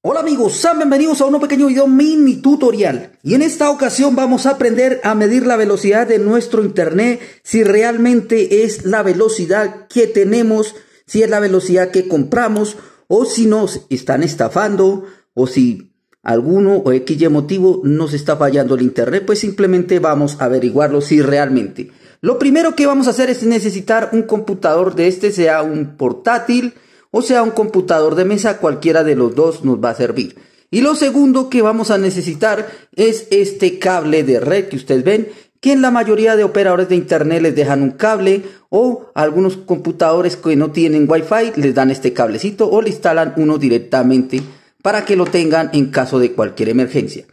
Hola amigos, sean bienvenidos a un pequeño video mini tutorial y en esta ocasión vamos a aprender a medir la velocidad de nuestro internet si realmente es la velocidad que tenemos, si es la velocidad que compramos o si nos están estafando o si alguno o X motivo nos está fallando el internet, pues simplemente vamos a averiguarlo si realmente. Lo primero que vamos a hacer es necesitar un computador de este, sea un portátil, o sea un computador de mesa, cualquiera de los dos nos va a servir. Y lo segundo que vamos a necesitar es este cable de red que ustedes ven, que en la mayoría de operadores de internet les dejan un cable o algunos computadores que no tienen wifi les dan este cablecito o le instalan uno directamente para que lo tengan en caso de cualquier emergencia.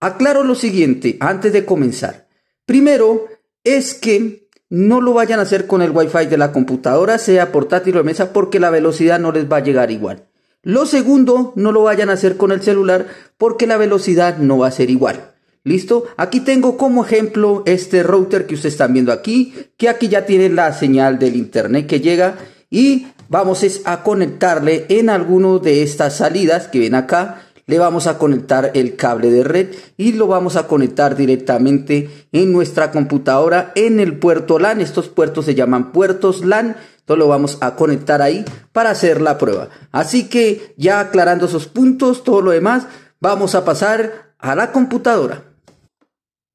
Aclaro lo siguiente antes de comenzar. Primero es que no lo vayan a hacer con el Wi-Fi de la computadora, sea portátil o de mesa, porque la velocidad no les va a llegar igual. Lo segundo, no lo vayan a hacer con el celular, porque la velocidad no va a ser igual. ¿Listo? Aquí tengo como ejemplo este router que ustedes están viendo aquí, que aquí ya tiene la señal del internet que llega y vamos a conectarle en alguno de estas salidas que ven acá le vamos a conectar el cable de red y lo vamos a conectar directamente en nuestra computadora en el puerto LAN. Estos puertos se llaman puertos LAN. Entonces lo vamos a conectar ahí para hacer la prueba. Así que ya aclarando esos puntos, todo lo demás, vamos a pasar a la computadora.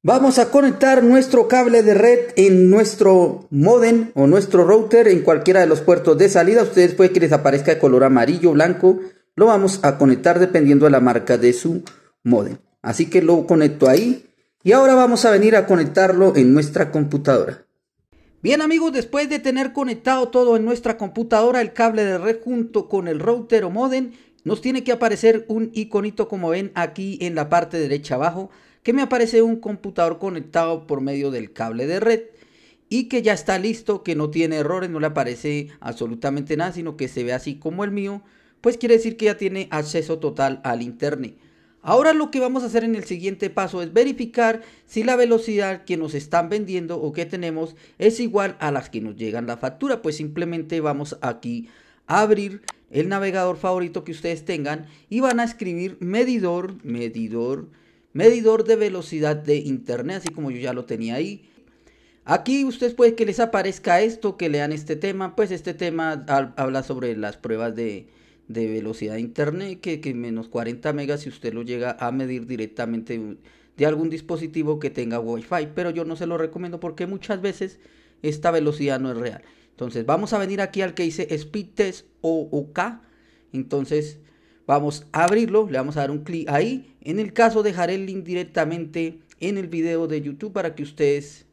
Vamos a conectar nuestro cable de red en nuestro modem o nuestro router en cualquiera de los puertos de salida. Ustedes pueden que les aparezca de color amarillo, blanco lo vamos a conectar dependiendo de la marca de su modem. Así que lo conecto ahí y ahora vamos a venir a conectarlo en nuestra computadora. Bien amigos, después de tener conectado todo en nuestra computadora, el cable de red junto con el router o modem, nos tiene que aparecer un iconito como ven aquí en la parte derecha abajo, que me aparece un computador conectado por medio del cable de red y que ya está listo, que no tiene errores, no le aparece absolutamente nada, sino que se ve así como el mío, pues quiere decir que ya tiene acceso total al internet. Ahora lo que vamos a hacer en el siguiente paso es verificar si la velocidad que nos están vendiendo o que tenemos es igual a las que nos llegan la factura, pues simplemente vamos aquí a abrir el navegador favorito que ustedes tengan y van a escribir medidor, medidor, medidor de velocidad de internet, así como yo ya lo tenía ahí. Aquí ustedes pueden que les aparezca esto, que lean este tema, pues este tema habla sobre las pruebas de, de velocidad de internet que, que, menos 40 megas si usted lo llega a medir directamente de, algún dispositivo que tenga wifi pero yo no se lo recomiendo porque muchas veces esta velocidad no es real entonces vamos a venir aquí al que dice speed test o OK entonces vamos a abrirlo le vamos a dar un clic ahí en el caso dejaré el link directamente en el video de youtube para que ustedes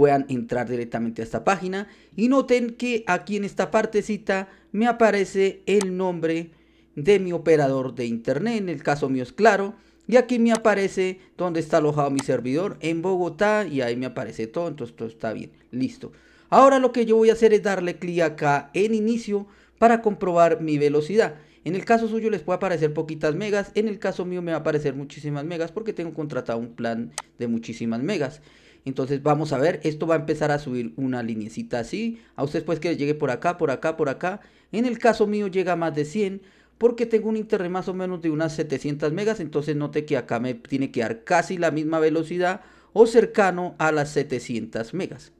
puedan entrar directamente a esta página. Y noten que aquí en esta partecita me aparece el nombre de mi operador de internet, en el caso mío es claro. Y aquí me aparece donde está alojado mi servidor en Bogotá y ahí me aparece todo, entonces todo está bien, listo. Ahora lo que yo voy a hacer es darle clic acá en inicio para comprobar mi velocidad. En el caso suyo les puede aparecer poquitas megas, en el caso mío me va a aparecer muchísimas megas porque tengo contratado un plan de muchísimas megas. Entonces vamos a ver, esto va a empezar a subir una linecita así. A ustedes pues que llegue por acá, por acá, por acá. En el caso mío llega más de 100 porque tengo un internet más o menos de unas 700 megas. Entonces note que acá me tiene que dar casi la misma velocidad o cercano a las 700 megas.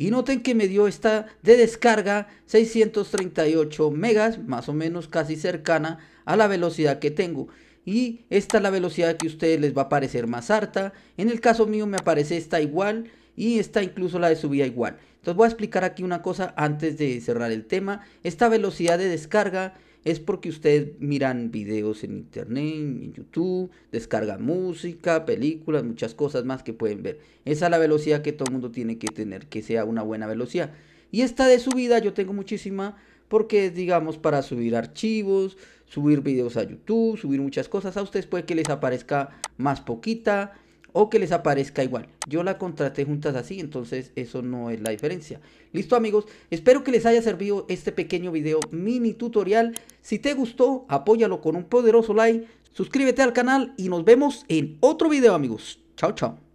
Y noten que me dio esta de descarga 638 megas, más o menos casi cercana a la velocidad que tengo y esta es la velocidad que a ustedes les va a parecer más alta. En el caso mío me aparece esta igual y esta incluso la de subida igual. Entonces voy a explicar aquí una cosa antes de cerrar el tema. Esta velocidad de descarga es porque ustedes miran videos en internet, en YouTube, descargan música, películas, muchas cosas más que pueden ver. Esa es la velocidad que todo el mundo tiene que tener, que sea una buena velocidad. Y esta de subida yo tengo muchísima porque es, digamos, para subir archivos, subir videos a YouTube, subir muchas cosas. A ustedes puede que les aparezca más poquita o que les aparezca igual. Yo la contraté juntas así, entonces eso no es la diferencia. Listo amigos, espero que les haya servido este pequeño video mini tutorial. Si te gustó, apóyalo con un poderoso like, suscríbete al canal y nos vemos en otro video amigos. Chao, chao.